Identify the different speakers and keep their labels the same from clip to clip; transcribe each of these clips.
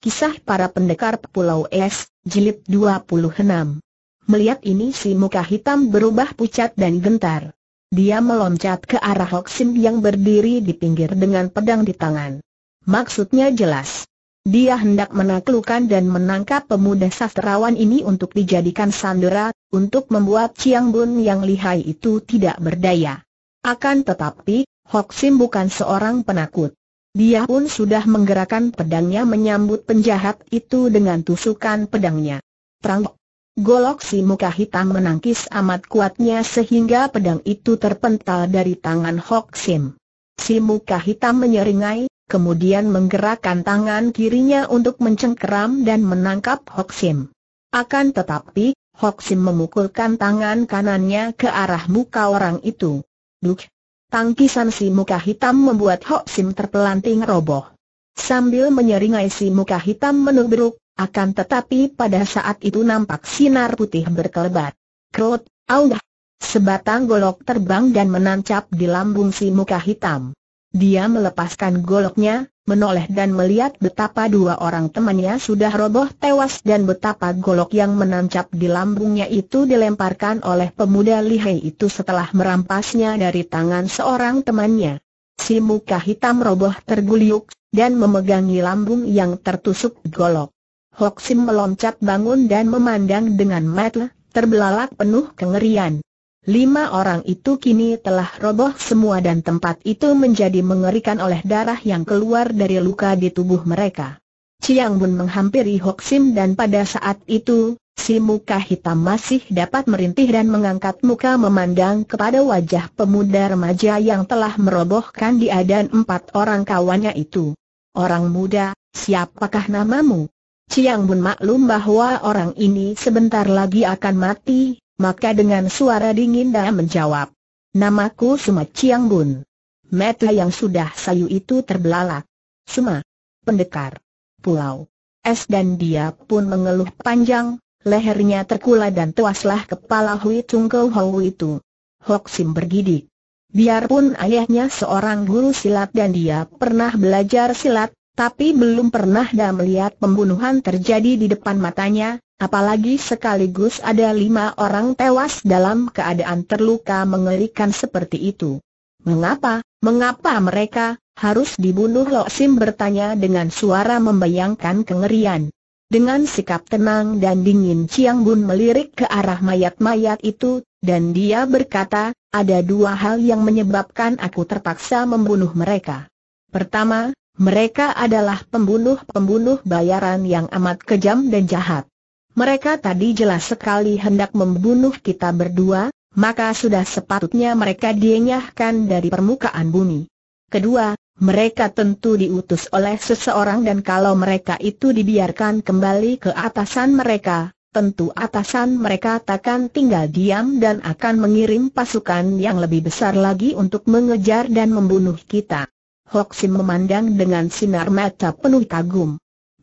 Speaker 1: Kisah para pendekar Pulau Es, Jilid 26. Melihat ini si muka hitam berubah pucat dan gentar. Dia meloncat ke arah Hoksim yang berdiri di pinggir dengan pedang di tangan. Maksudnya jelas. Dia hendak menaklukkan dan menangkap pemuda sastrawan ini untuk dijadikan sandera, untuk membuat Chiang Bun yang lihai itu tidak berdaya. Akan tetapi, Hoksim bukan seorang penakut. Dia pun sudah menggerakkan pedangnya menyambut penjahat itu dengan tusukan pedangnya. Prang! Golok si muka hitam menangkis amat kuatnya sehingga pedang itu terpental dari tangan Hok Sim. Si muka hitam menyeringai, kemudian menggerakkan tangan kirinya untuk mencengkeram dan menangkap Hok Sim. Akan tetapi, Hok Sim memukulkan tangan kanannya ke arah muka orang itu. Duk! Tangkisan si muka hitam membuat Hok Sim terpelanting roboh. Sambil menyeringai si muka hitam menubruk, akan tetapi pada saat itu nampak sinar putih berkelebat. Krot, augah! Sebatang golok terbang dan menancap di lambung si muka hitam. Dia melepaskan goloknya, menoleh dan melihat betapa dua orang temannya sudah roboh tewas dan betapa golok yang menancap di lambungnya itu dilemparkan oleh pemuda lihai itu setelah merampasnya dari tangan seorang temannya. Si muka hitam roboh terguliuk, dan memegangi lambung yang tertusuk golok. Hoksim meloncat bangun dan memandang dengan mata terbelalak penuh kengerian. Lima orang itu kini telah roboh semua dan tempat itu menjadi mengerikan oleh darah yang keluar dari luka di tubuh mereka. Chiang Bun menghampiri Hok Sim dan pada saat itu, si muka hitam masih dapat merintih dan mengangkat muka memandang kepada wajah pemuda remaja yang telah merobohkan dia dan empat orang kawannya itu. Orang muda, siapakah namamu? Chiang Bun maklum bahwa orang ini sebentar lagi akan mati, maka dengan suara dingin dia menjawab, Namaku Suma Chiang Bun. Mata yang sudah sayu itu terbelalak. Suma. Pendekar. Pulau. Es dan dia pun mengeluh panjang, lehernya terkula dan tuaslah kepala Hui Chung Kau Hou itu. Hok Sim bergidik. Biarpun ayahnya seorang guru silat dan dia pernah belajar silat, tapi belum pernah dah melihat pembunuhan terjadi di depan matanya, Apalagi sekaligus ada lima orang tewas dalam keadaan terluka mengerikan seperti itu. Mengapa, mengapa mereka harus dibunuh Lok Sim bertanya dengan suara membayangkan kengerian. Dengan sikap tenang dan dingin Chiang Bun melirik ke arah mayat-mayat itu, dan dia berkata, ada dua hal yang menyebabkan aku terpaksa membunuh mereka. Pertama, mereka adalah pembunuh-pembunuh bayaran yang amat kejam dan jahat. Mereka tadi jelas sekali hendak membunuh kita berdua, maka sudah sepatutnya mereka dienyahkan dari permukaan bumi. Kedua, mereka tentu diutus oleh seseorang dan kalau mereka itu dibiarkan kembali ke atasan mereka, tentu atasan mereka takkan tinggal diam dan akan mengirim pasukan yang lebih besar lagi untuk mengejar dan membunuh kita. Hoxim memandang dengan sinar mata penuh kagum.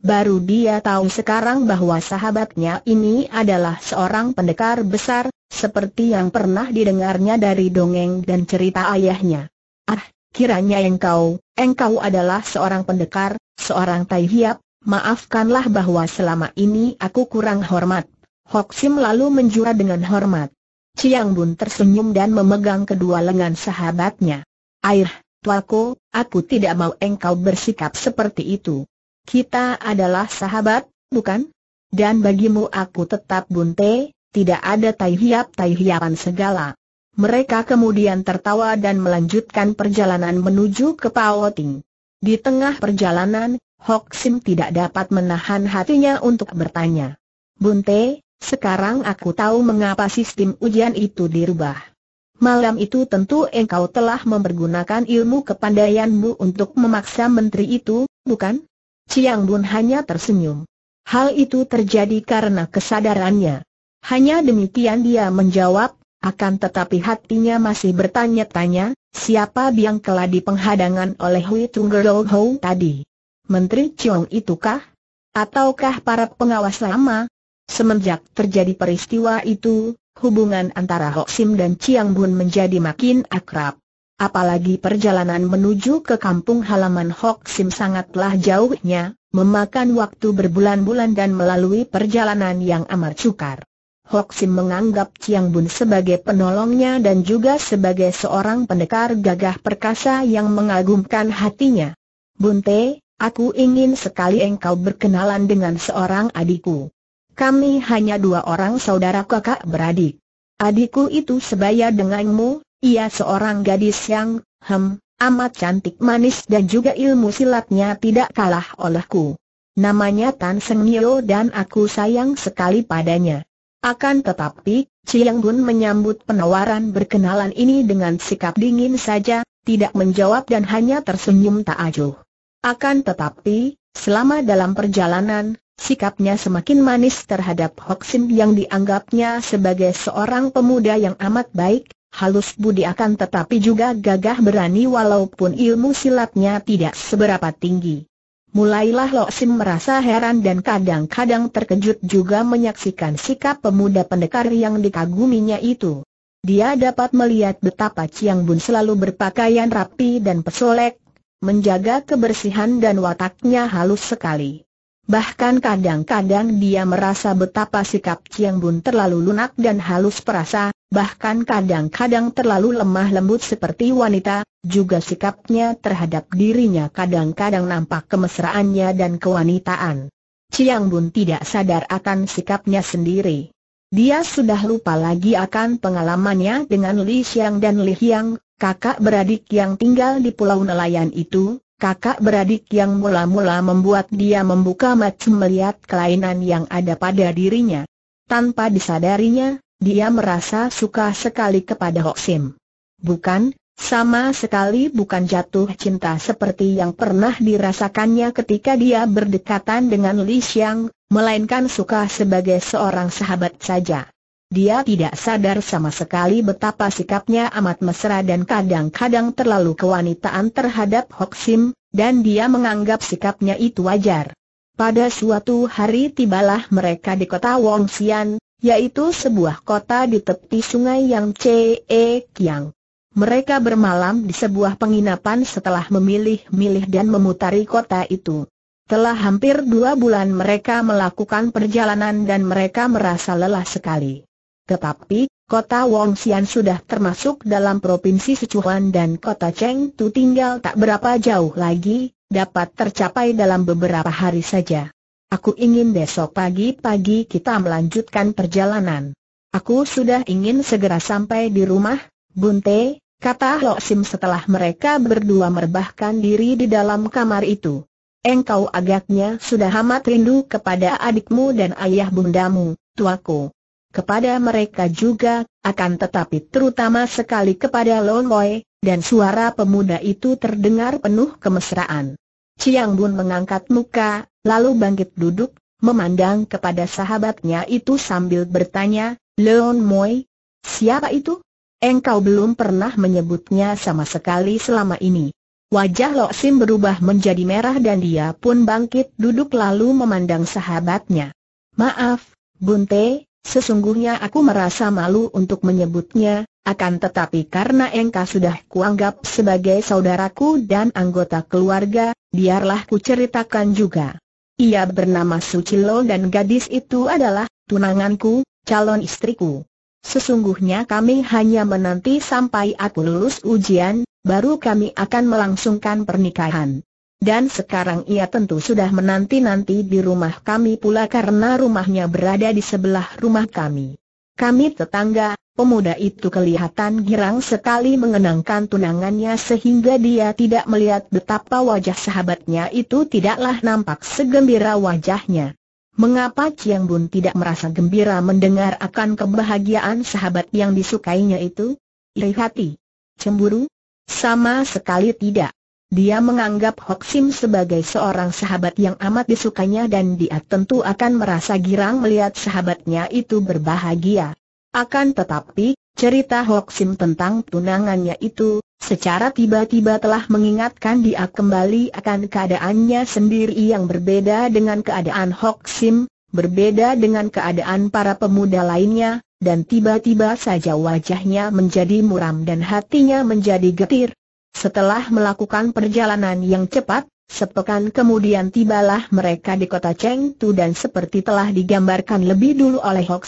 Speaker 1: Baru dia tahu sekarang bahwa sahabatnya ini adalah seorang pendekar besar, seperti yang pernah didengarnya dari dongeng dan cerita ayahnya. Ah, kiranya engkau, engkau adalah seorang pendekar, seorang tai hiap, maafkanlah bahwa selama ini aku kurang hormat. Hok lalu menjura dengan hormat. Chiang Bun tersenyum dan memegang kedua lengan sahabatnya. Air, tuaku, aku tidak mau engkau bersikap seperti itu. Kita adalah sahabat, bukan? Dan bagimu aku tetap bunte, tidak ada taihiap taihiapan segala. Mereka kemudian tertawa dan melanjutkan perjalanan menuju ke Paoting. Di tengah perjalanan, Hok Sim tidak dapat menahan hatinya untuk bertanya. Bunte, sekarang aku tahu mengapa sistem ujian itu dirubah. Malam itu tentu engkau telah mempergunakan ilmu kepandaianmu untuk memaksa menteri itu, bukan? Chiang Bun hanya tersenyum. Hal itu terjadi karena kesadarannya. Hanya demikian dia menjawab, akan tetapi hatinya masih bertanya-tanya, siapa biang keladi penghadangan oleh Hui Tunggerol Hou tadi? Menteri Chiong itukah? Ataukah para pengawas lama? Semenjak terjadi peristiwa itu, hubungan antara Hok dan Chiang Bun menjadi makin akrab. Apalagi perjalanan menuju ke kampung halaman Hok Sim sangatlah jauhnya, memakan waktu berbulan-bulan dan melalui perjalanan yang amat sukar. Hok Sim menganggap Chiang Bun sebagai penolongnya dan juga sebagai seorang pendekar gagah perkasa yang mengagumkan hatinya. Bun Te, aku ingin sekali engkau berkenalan dengan seorang adikku. Kami hanya dua orang saudara kakak beradik. Adikku itu sebaya denganmu, ia seorang gadis yang, hem, amat cantik manis dan juga ilmu silatnya tidak kalah olehku. Namanya Tan Seng Nio dan aku sayang sekali padanya. Akan tetapi, Chiang Bun menyambut penawaran berkenalan ini dengan sikap dingin saja, tidak menjawab dan hanya tersenyum tak ajuh. Akan tetapi, selama dalam perjalanan, sikapnya semakin manis terhadap Hoxin yang dianggapnya sebagai seorang pemuda yang amat baik, halus budi akan tetapi juga gagah berani walaupun ilmu silatnya tidak seberapa tinggi. Mulailah Lo Sim merasa heran dan kadang-kadang terkejut juga menyaksikan sikap pemuda pendekar yang dikaguminya itu. Dia dapat melihat betapa Chiang Bun selalu berpakaian rapi dan pesolek, menjaga kebersihan dan wataknya halus sekali. Bahkan kadang-kadang dia merasa betapa sikap Chiang Bun terlalu lunak dan halus perasa, bahkan kadang-kadang terlalu lemah lembut seperti wanita, juga sikapnya terhadap dirinya kadang-kadang nampak kemesraannya dan kewanitaan. Chiang Bun tidak sadar akan sikapnya sendiri. Dia sudah lupa lagi akan pengalamannya dengan Li Xiang dan Li Hiang, kakak beradik yang tinggal di pulau nelayan itu, kakak beradik yang mula-mula membuat dia membuka mata melihat kelainan yang ada pada dirinya. Tanpa disadarinya, dia merasa suka sekali kepada Hok Sim. Bukan, sama sekali bukan jatuh cinta seperti yang pernah dirasakannya ketika dia berdekatan dengan Li Xiang, melainkan suka sebagai seorang sahabat saja. Dia tidak sadar sama sekali betapa sikapnya amat mesra dan kadang-kadang terlalu kewanitaan terhadap Hok Sim, dan dia menganggap sikapnya itu wajar. Pada suatu hari tibalah mereka di kota Wong Xian, yaitu sebuah kota di tepi sungai yang Ce Kiang. Mereka bermalam di sebuah penginapan setelah memilih-milih dan memutari kota itu. Telah hampir dua bulan mereka melakukan perjalanan dan mereka merasa lelah sekali. Tetapi, kota Wong Xian sudah termasuk dalam provinsi Sichuan dan kota Cheng Tu tinggal tak berapa jauh lagi, dapat tercapai dalam beberapa hari saja. Aku ingin besok pagi-pagi kita melanjutkan perjalanan. Aku sudah ingin segera sampai di rumah, Bunte, kata Lo Sim setelah mereka berdua merebahkan diri di dalam kamar itu. Engkau agaknya sudah amat rindu kepada adikmu dan ayah bundamu, tuaku. Kepada mereka juga, akan tetapi terutama sekali kepada Lon dan suara pemuda itu terdengar penuh kemesraan. Ciang Bun mengangkat muka, lalu bangkit duduk, memandang kepada sahabatnya itu sambil bertanya, Leon Moy, siapa itu? Engkau belum pernah menyebutnya sama sekali selama ini. Wajah Lok Sim berubah menjadi merah dan dia pun bangkit duduk lalu memandang sahabatnya. Maaf, Bun Bunte, sesungguhnya aku merasa malu untuk menyebutnya, akan tetapi karena engkau sudah kuanggap sebagai saudaraku dan anggota keluarga, biarlah ku ceritakan juga. Ia bernama Sucilo dan gadis itu adalah tunanganku, calon istriku. Sesungguhnya kami hanya menanti sampai aku lulus ujian, baru kami akan melangsungkan pernikahan. Dan sekarang ia tentu sudah menanti-nanti di rumah kami pula karena rumahnya berada di sebelah rumah kami. Kami tetangga, Pemuda itu kelihatan girang sekali mengenangkan tunangannya sehingga dia tidak melihat betapa wajah sahabatnya itu tidaklah nampak segembira wajahnya. Mengapa Chiang Bun tidak merasa gembira mendengar akan kebahagiaan sahabat yang disukainya itu? Iri hati. Cemburu? Sama sekali tidak. Dia menganggap Hok Sim sebagai seorang sahabat yang amat disukainya dan dia tentu akan merasa girang melihat sahabatnya itu berbahagia. Akan tetapi, cerita Hoxim tentang tunangannya itu, secara tiba-tiba telah mengingatkan dia kembali akan keadaannya sendiri yang berbeda dengan keadaan Hoxim, berbeda dengan keadaan para pemuda lainnya, dan tiba-tiba saja wajahnya menjadi muram dan hatinya menjadi getir. Setelah melakukan perjalanan yang cepat, sepekan kemudian tibalah mereka di kota Chengdu dan seperti telah digambarkan lebih dulu oleh Hok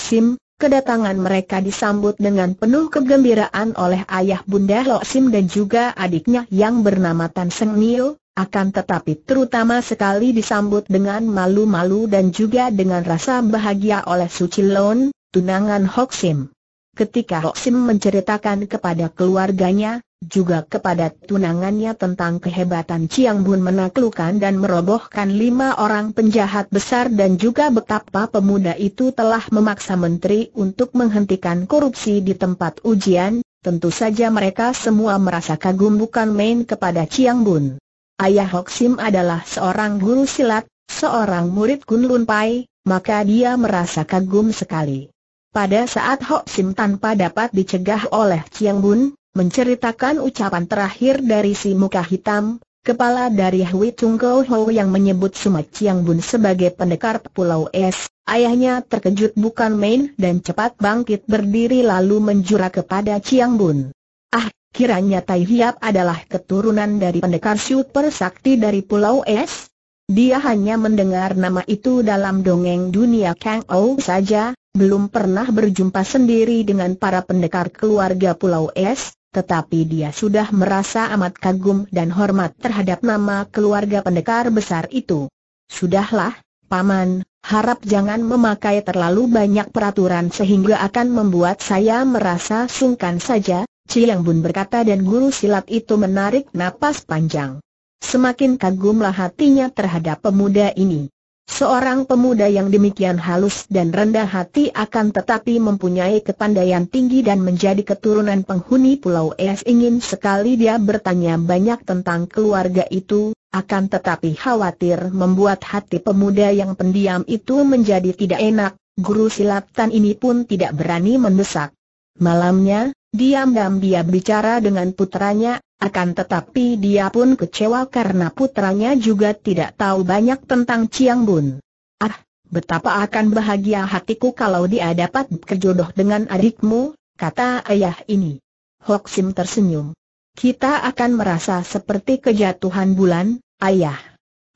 Speaker 1: Kedatangan mereka disambut dengan penuh kegembiraan oleh ayah Bunda Lo Sim dan juga adiknya yang bernama Tan Seng Nio, akan tetapi terutama sekali disambut dengan malu-malu dan juga dengan rasa bahagia oleh Suci Lon, tunangan Hok Sim. Ketika Hok Sim menceritakan kepada keluarganya, juga kepada tunangannya tentang kehebatan Chiang Bun menaklukkan dan merobohkan lima orang penjahat besar dan juga betapa pemuda itu telah memaksa menteri untuk menghentikan korupsi di tempat ujian, tentu saja mereka semua merasa kagum bukan main kepada Chiang Bun. Ayah Hok Sim adalah seorang guru silat, seorang murid Kun Lun Pai, maka dia merasa kagum sekali. Pada saat Hok Sim tanpa dapat dicegah oleh Chiang Bun, menceritakan ucapan terakhir dari si muka hitam, kepala dari Hui Chung Ho yang menyebut Suma Chiang Bun sebagai pendekar Pulau Es, ayahnya terkejut bukan main dan cepat bangkit berdiri lalu menjura kepada Chiang Bun. Ah, kiranya Tai Hiap adalah keturunan dari pendekar super sakti dari Pulau Es? Dia hanya mendengar nama itu dalam dongeng dunia Kang Ou saja, belum pernah berjumpa sendiri dengan para pendekar keluarga Pulau Es, tetapi dia sudah merasa amat kagum dan hormat terhadap nama keluarga pendekar besar itu. Sudahlah, Paman, harap jangan memakai terlalu banyak peraturan sehingga akan membuat saya merasa sungkan saja, Ciyang Bun berkata dan guru silat itu menarik napas panjang. Semakin kagumlah hatinya terhadap pemuda ini. Seorang pemuda yang demikian halus dan rendah hati akan tetapi mempunyai kepandaian tinggi dan menjadi keturunan penghuni Pulau Es ingin sekali dia bertanya banyak tentang keluarga itu, akan tetapi khawatir membuat hati pemuda yang pendiam itu menjadi tidak enak, guru silatan ini pun tidak berani mendesak. Malamnya, diam-diam dia bicara dengan putranya, akan tetapi dia pun kecewa karena putranya juga tidak tahu banyak tentang Chiang Bun. Ah, betapa akan bahagia hatiku kalau dia dapat berjodoh dengan adikmu, kata ayah ini. Hok Sim tersenyum. Kita akan merasa seperti kejatuhan bulan, ayah.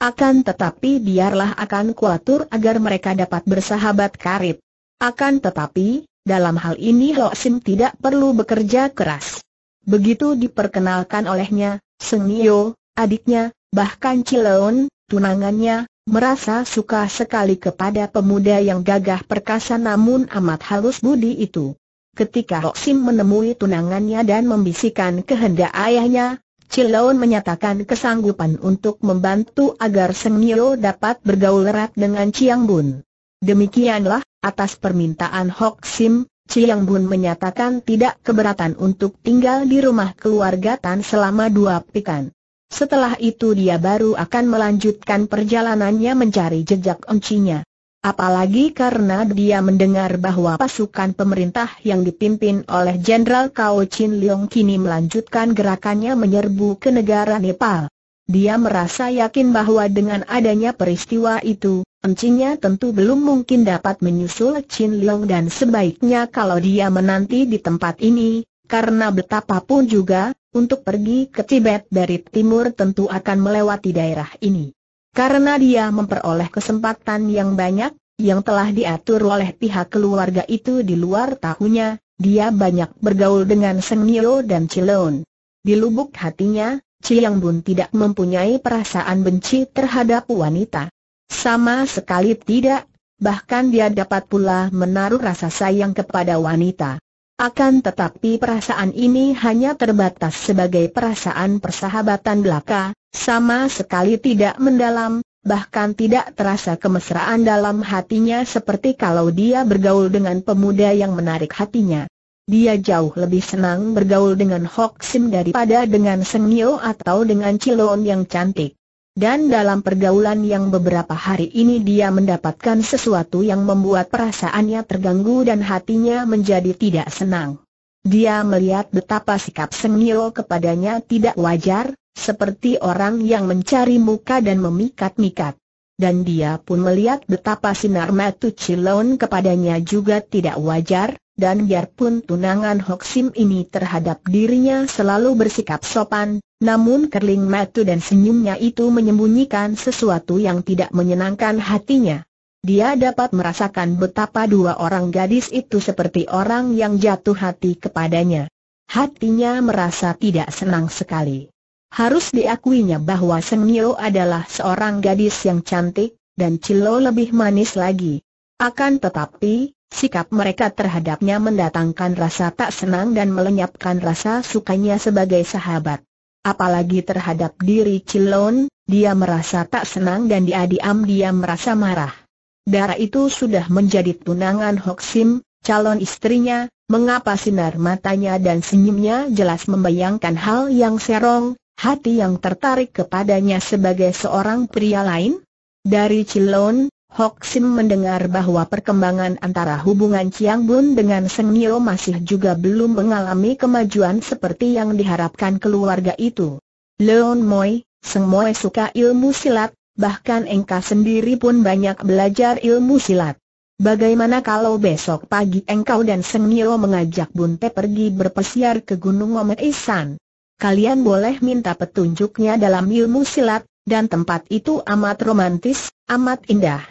Speaker 1: Akan tetapi biarlah akan kuatur agar mereka dapat bersahabat karib. Akan tetapi, dalam hal ini Hok Sim tidak perlu bekerja keras. Begitu diperkenalkan olehnya, Nio, adiknya, bahkan Cileon, tunangannya, merasa suka sekali kepada pemuda yang gagah perkasa namun amat halus budi itu. Ketika Sim menemui tunangannya dan membisikkan kehendak ayahnya, Cileon menyatakan kesanggupan untuk membantu agar Seng Nio dapat bergaul erat dengan Chiang Bun. Demikianlah, atas permintaan Hok Sim, Chiang Bun menyatakan tidak keberatan untuk tinggal di rumah keluarga Tan selama dua pekan. Setelah itu dia baru akan melanjutkan perjalanannya mencari jejak oncinya. Apalagi karena dia mendengar bahwa pasukan pemerintah yang dipimpin oleh Jenderal Kao Chin Leong kini melanjutkan gerakannya menyerbu ke negara Nepal. Dia merasa yakin bahwa dengan adanya peristiwa itu, Encinya tentu belum mungkin dapat menyusul Chin Leong dan sebaiknya kalau dia menanti di tempat ini, karena betapapun juga, untuk pergi ke Tibet dari timur tentu akan melewati daerah ini. Karena dia memperoleh kesempatan yang banyak, yang telah diatur oleh pihak keluarga itu di luar tahunya, dia banyak bergaul dengan Seng Nyo dan Cileun. Di lubuk hatinya, yang Bun tidak mempunyai perasaan benci terhadap wanita. Sama sekali tidak, bahkan dia dapat pula menaruh rasa sayang kepada wanita. Akan tetapi perasaan ini hanya terbatas sebagai perasaan persahabatan belaka, sama sekali tidak mendalam, bahkan tidak terasa kemesraan dalam hatinya seperti kalau dia bergaul dengan pemuda yang menarik hatinya. Dia jauh lebih senang bergaul dengan Hok Sim daripada dengan Seng Nio atau dengan Cilon yang cantik. Dan dalam pergaulan yang beberapa hari ini dia mendapatkan sesuatu yang membuat perasaannya terganggu dan hatinya menjadi tidak senang. Dia melihat betapa sikap Seng Nio kepadanya tidak wajar, seperti orang yang mencari muka dan memikat-mikat. Dan dia pun melihat betapa sinar mata Cilon kepadanya juga tidak wajar, dan biarpun tunangan Hoksim ini terhadap dirinya selalu bersikap sopan, namun kerling matu dan senyumnya itu menyembunyikan sesuatu yang tidak menyenangkan hatinya. Dia dapat merasakan betapa dua orang gadis itu seperti orang yang jatuh hati kepadanya. Hatinya merasa tidak senang sekali. Harus diakuinya bahwa Seng Nyo adalah seorang gadis yang cantik, dan Cilo lebih manis lagi. Akan tetapi, Sikap mereka terhadapnya mendatangkan rasa tak senang dan melenyapkan rasa sukanya sebagai sahabat. Apalagi terhadap diri Cilon, dia merasa tak senang dan dia diam dia merasa marah. Darah itu sudah menjadi tunangan Hoksim, calon istrinya, mengapa sinar matanya dan senyumnya jelas membayangkan hal yang serong, hati yang tertarik kepadanya sebagai seorang pria lain? Dari Cilon, Hok Sim mendengar bahwa perkembangan antara hubungan Chiang Bun dengan Seng Nio masih juga belum mengalami kemajuan seperti yang diharapkan keluarga itu. Leon Moi, Seng Moi suka ilmu silat, bahkan Engka sendiri pun banyak belajar ilmu silat. Bagaimana kalau besok pagi engkau dan Seng Nio mengajak Bunte pergi berpesiar ke Gunung Omet Isan? Kalian boleh minta petunjuknya dalam ilmu silat, dan tempat itu amat romantis, amat indah.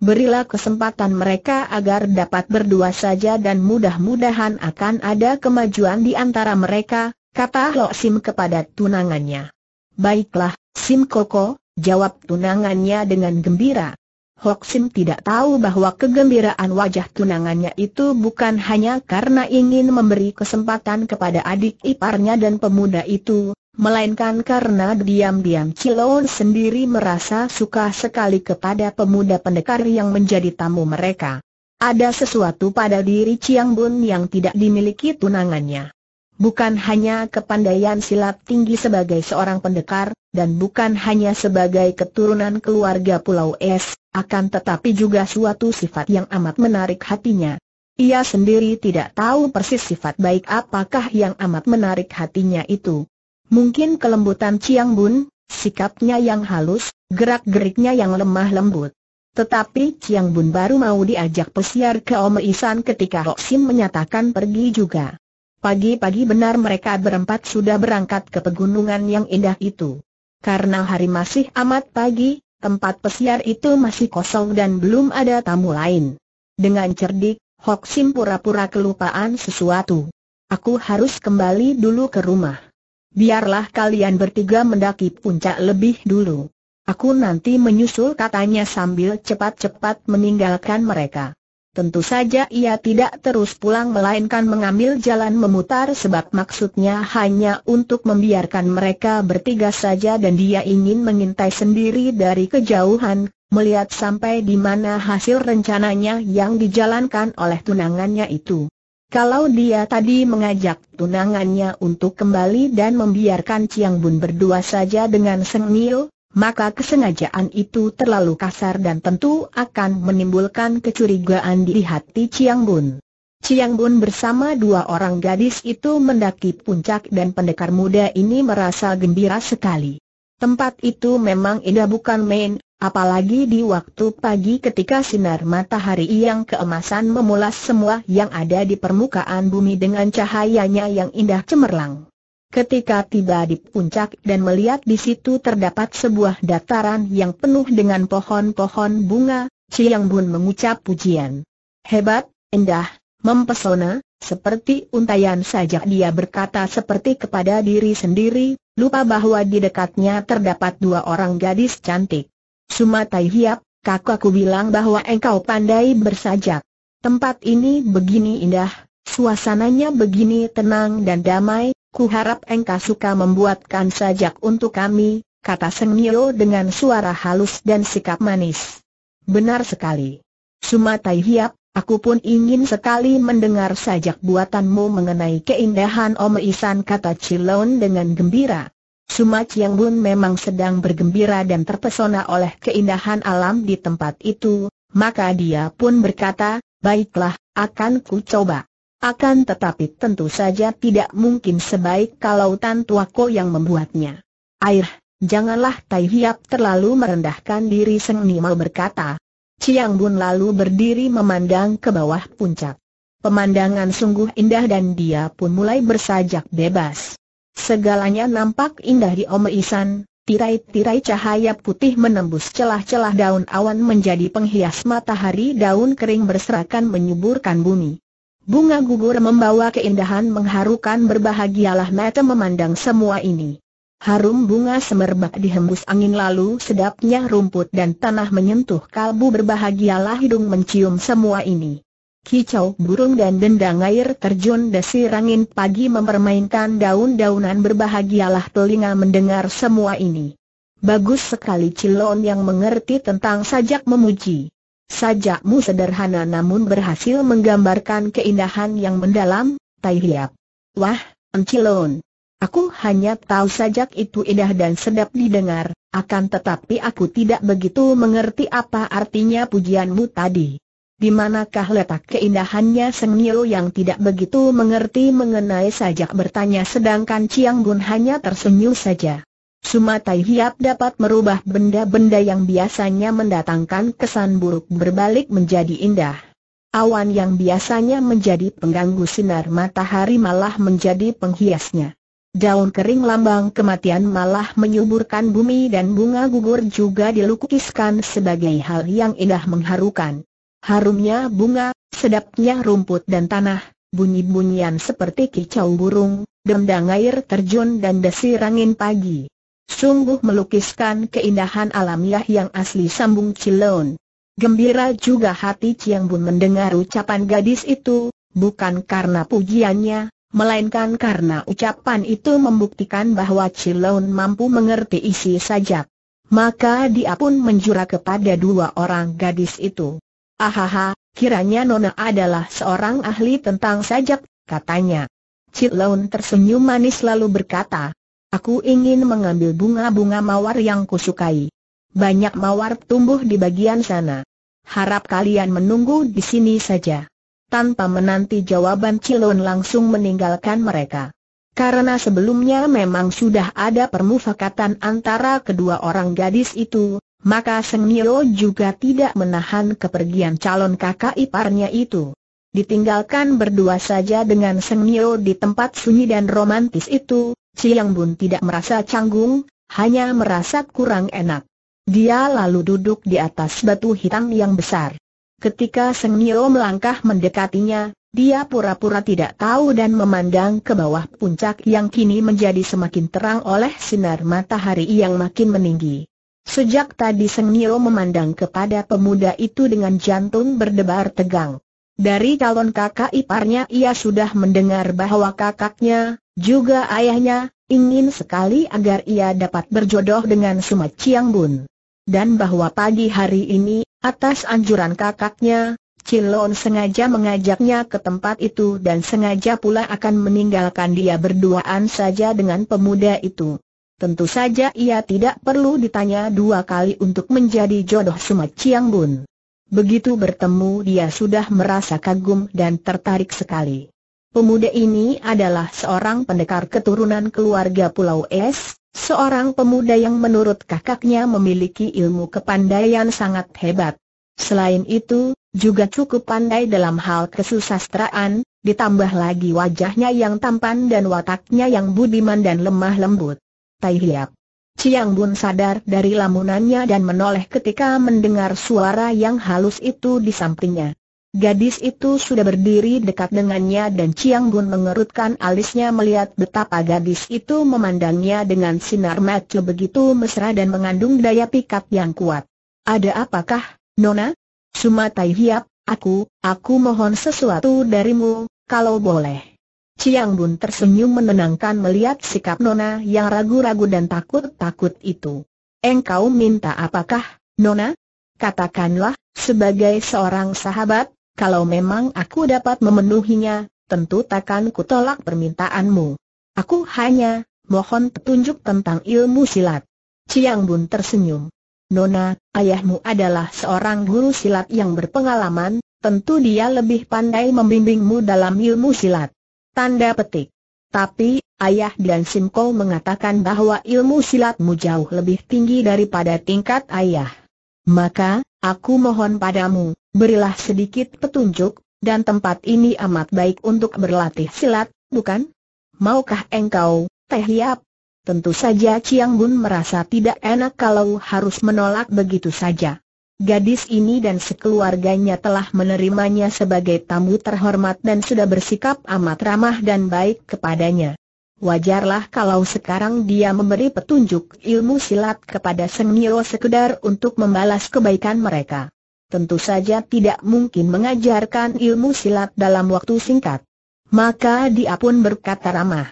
Speaker 1: Berilah kesempatan mereka agar dapat berdua saja dan mudah-mudahan akan ada kemajuan di antara mereka, kata Lo Sim kepada tunangannya. Baiklah, Sim Koko, jawab tunangannya dengan gembira. Hok Sim tidak tahu bahwa kegembiraan wajah tunangannya itu bukan hanya karena ingin memberi kesempatan kepada adik iparnya dan pemuda itu, melainkan karena diam-diam Kilon sendiri merasa suka sekali kepada pemuda pendekar yang menjadi tamu mereka. Ada sesuatu pada diri Chiang Bun yang tidak dimiliki tunangannya. Bukan hanya kepandaian silat tinggi sebagai seorang pendekar, dan bukan hanya sebagai keturunan keluarga Pulau Es, akan tetapi juga suatu sifat yang amat menarik hatinya. Ia sendiri tidak tahu persis sifat baik apakah yang amat menarik hatinya itu. Mungkin kelembutan Chiang Bun, sikapnya yang halus, gerak-geriknya yang lemah lembut. Tetapi Chiang Bun baru mau diajak pesiar ke Om Isan ketika Hok Sim menyatakan pergi juga. Pagi-pagi benar mereka berempat sudah berangkat ke pegunungan yang indah itu. Karena hari masih amat pagi, tempat pesiar itu masih kosong dan belum ada tamu lain. Dengan cerdik, Hok pura-pura kelupaan sesuatu. Aku harus kembali dulu ke rumah. Biarlah kalian bertiga mendaki puncak lebih dulu. Aku nanti menyusul katanya sambil cepat-cepat meninggalkan mereka. Tentu saja ia tidak terus pulang melainkan mengambil jalan memutar sebab maksudnya hanya untuk membiarkan mereka bertiga saja dan dia ingin mengintai sendiri dari kejauhan, melihat sampai di mana hasil rencananya yang dijalankan oleh tunangannya itu. Kalau dia tadi mengajak tunangannya untuk kembali dan membiarkan Chiang Bun berdua saja dengan Seng Nio, maka kesengajaan itu terlalu kasar dan tentu akan menimbulkan kecurigaan di hati Chiang Bun. Chiang Bun bersama dua orang gadis itu mendaki puncak dan pendekar muda ini merasa gembira sekali. Tempat itu memang indah bukan main, apalagi di waktu pagi ketika sinar matahari yang keemasan memulas semua yang ada di permukaan bumi dengan cahayanya yang indah cemerlang. Ketika tiba di puncak dan melihat di situ terdapat sebuah dataran yang penuh dengan pohon-pohon bunga, Chiang Bun mengucap pujian. Hebat, indah, mempesona, seperti untayan saja dia berkata seperti kepada diri sendiri, lupa bahwa di dekatnya terdapat dua orang gadis cantik. Sumatai Hiap, kakakku bilang bahwa engkau pandai bersajak. Tempat ini begini indah, suasananya begini tenang dan damai, ku harap engkau suka membuatkan sajak untuk kami, kata Seng Nio dengan suara halus dan sikap manis. Benar sekali. Sumatai Hiap, Aku pun ingin sekali mendengar sajak buatanmu mengenai keindahan Om Isan kata Cilon dengan gembira. Sumat Yang Bun memang sedang bergembira dan terpesona oleh keindahan alam di tempat itu, maka dia pun berkata, baiklah, akan ku coba. Akan tetapi tentu saja tidak mungkin sebaik kalau Tan ko yang membuatnya. Air, janganlah Tai Hiap terlalu merendahkan diri Seng Nima berkata, Chiang Bun lalu berdiri memandang ke bawah puncak. Pemandangan sungguh indah dan dia pun mulai bersajak bebas. Segalanya nampak indah di Isan, tirai-tirai cahaya putih menembus celah-celah daun awan menjadi penghias matahari daun kering berserakan menyuburkan bumi. Bunga gugur membawa keindahan mengharukan berbahagialah mata memandang semua ini. Harum bunga semerbak dihembus angin lalu sedapnya rumput dan tanah menyentuh kalbu berbahagialah hidung mencium semua ini. Kicau burung dan dendang air terjun desir angin pagi mempermainkan daun-daunan berbahagialah telinga mendengar semua ini. Bagus sekali Cilon yang mengerti tentang sajak memuji. Sajakmu sederhana namun berhasil menggambarkan keindahan yang mendalam, Tai Hiap. Wah, Encilon, Aku hanya tahu sajak itu indah dan sedap didengar, akan tetapi aku tidak begitu mengerti apa artinya pujianmu tadi. Di manakah letak keindahannya Seng Nilo yang tidak begitu mengerti mengenai sajak bertanya sedangkan Chiang Bun hanya tersenyum saja. Sumatai Hiap dapat merubah benda-benda yang biasanya mendatangkan kesan buruk berbalik menjadi indah. Awan yang biasanya menjadi pengganggu sinar matahari malah menjadi penghiasnya. Daun kering lambang kematian malah menyuburkan bumi dan bunga gugur juga dilukiskan sebagai hal yang indah mengharukan. Harumnya bunga, sedapnya rumput dan tanah, bunyi-bunyian seperti kicau burung, dendang air terjun dan desir angin pagi. Sungguh melukiskan keindahan alamiah yang asli sambung Cileun. Gembira juga hati Ciang Bun mendengar ucapan gadis itu, bukan karena pujiannya, melainkan karena ucapan itu membuktikan bahwa Cilon mampu mengerti isi sajak. Maka dia pun menjura kepada dua orang gadis itu. Ahaha, kiranya Nona adalah seorang ahli tentang sajak, katanya. Cilon tersenyum manis lalu berkata, Aku ingin mengambil bunga-bunga mawar yang kusukai. Banyak mawar tumbuh di bagian sana. Harap kalian menunggu di sini saja tanpa menanti jawaban Cilon langsung meninggalkan mereka. Karena sebelumnya memang sudah ada permufakatan antara kedua orang gadis itu, maka Seng Nio juga tidak menahan kepergian calon kakak iparnya itu. Ditinggalkan berdua saja dengan Seng Nio di tempat sunyi dan romantis itu, Ciyang Bun tidak merasa canggung, hanya merasa kurang enak. Dia lalu duduk di atas batu hitam yang besar. Ketika Seng Nio melangkah mendekatinya, dia pura-pura tidak tahu dan memandang ke bawah puncak yang kini menjadi semakin terang oleh sinar matahari yang makin meninggi. Sejak tadi Seng Nio memandang kepada pemuda itu dengan jantung berdebar tegang. Dari calon kakak iparnya ia sudah mendengar bahwa kakaknya, juga ayahnya, ingin sekali agar ia dapat berjodoh dengan Sumat Chiang Bun dan bahwa pagi hari ini, atas anjuran kakaknya, Cilon sengaja mengajaknya ke tempat itu dan sengaja pula akan meninggalkan dia berduaan saja dengan pemuda itu. Tentu saja ia tidak perlu ditanya dua kali untuk menjadi jodoh Sumat Chiang Bun. Begitu bertemu dia sudah merasa kagum dan tertarik sekali. Pemuda ini adalah seorang pendekar keturunan keluarga Pulau Es, seorang pemuda yang menurut kakaknya memiliki ilmu kepandaian sangat hebat. Selain itu, juga cukup pandai dalam hal kesusastraan, ditambah lagi wajahnya yang tampan dan wataknya yang budiman dan lemah lembut. Tai Hiap. Ciang Bun sadar dari lamunannya dan menoleh ketika mendengar suara yang halus itu di sampingnya. Gadis itu sudah berdiri dekat dengannya dan Chiang Gun mengerutkan alisnya melihat betapa gadis itu memandangnya dengan sinar mata begitu mesra dan mengandung daya pikat yang kuat. Ada apakah, Nona? Sumatai Hiap, aku, aku mohon sesuatu darimu, kalau boleh. Chiang Bun tersenyum menenangkan melihat sikap Nona yang ragu-ragu dan takut-takut itu. Engkau minta apakah, Nona? Katakanlah, sebagai seorang sahabat, kalau memang aku dapat memenuhinya, tentu takkan kutolak permintaanmu. Aku hanya mohon petunjuk tentang ilmu silat. Ciang Bun tersenyum. Nona, ayahmu adalah seorang guru silat yang berpengalaman, tentu dia lebih pandai membimbingmu dalam ilmu silat. Tanda petik. Tapi, ayah dan Simko mengatakan bahwa ilmu silatmu jauh lebih tinggi daripada tingkat ayah. Maka, Aku mohon padamu, berilah sedikit petunjuk, dan tempat ini amat baik untuk berlatih silat, bukan? Maukah engkau, Teh Liap? Tentu saja Chiang Bun merasa tidak enak kalau harus menolak begitu saja. Gadis ini dan sekeluarganya telah menerimanya sebagai tamu terhormat dan sudah bersikap amat ramah dan baik kepadanya. Wajarlah kalau sekarang dia memberi petunjuk ilmu silat kepada Sengio sekedar untuk membalas kebaikan mereka. Tentu saja tidak mungkin mengajarkan ilmu silat dalam waktu singkat. Maka dia pun berkata ramah.